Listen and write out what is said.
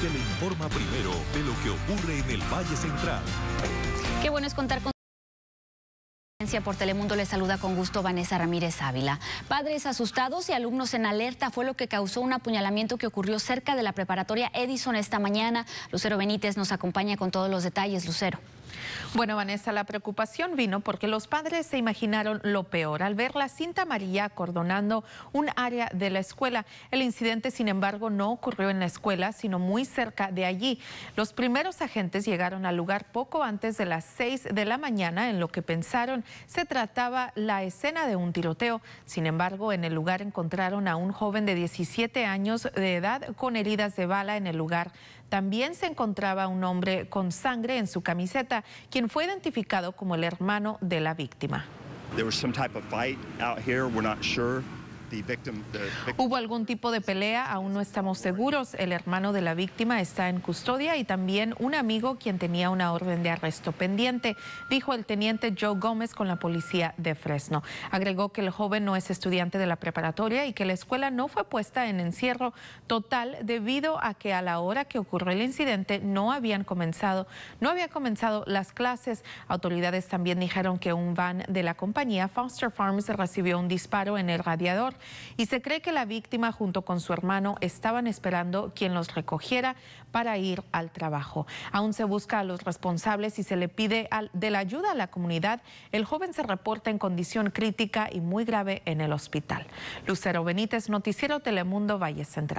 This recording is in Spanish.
que le informa primero de lo que ocurre en el Valle Central. Qué bueno es contar con por Telemundo le saluda con gusto Vanessa Ramírez Ávila. Padres asustados y alumnos en alerta fue lo que causó un apuñalamiento que ocurrió cerca de la preparatoria Edison esta mañana. Lucero Benítez nos acompaña con todos los detalles. Lucero. Bueno, Vanessa, la preocupación vino porque los padres se imaginaron lo peor al ver la cinta amarilla acordonando un área de la escuela. El incidente, sin embargo, no ocurrió en la escuela, sino muy cerca de allí. Los primeros agentes llegaron al lugar poco antes de las seis de la mañana, en lo que pensaron se trataba la escena de un tiroteo. Sin embargo, en el lugar encontraron a un joven de 17 años de edad con heridas de bala en el lugar. También se encontraba un hombre con sangre en su camiseta quien fue identificado como el hermano de la víctima. Hubo algún tipo de pelea, aún no estamos seguros. El hermano de la víctima está en custodia y también un amigo quien tenía una orden de arresto pendiente, dijo el teniente Joe Gómez con la policía de Fresno. Agregó que el joven no es estudiante de la preparatoria y que la escuela no fue puesta en encierro total debido a que a la hora que ocurrió el incidente no habían comenzado, no había comenzado las clases. Autoridades también dijeron que un van de la compañía Foster Farms recibió un disparo en el radiador y se cree que la víctima junto con su hermano estaban esperando quien los recogiera para ir al trabajo. Aún se busca a los responsables y se le pide de la ayuda a la comunidad. El joven se reporta en condición crítica y muy grave en el hospital. Lucero Benítez, Noticiero Telemundo, Valle Central.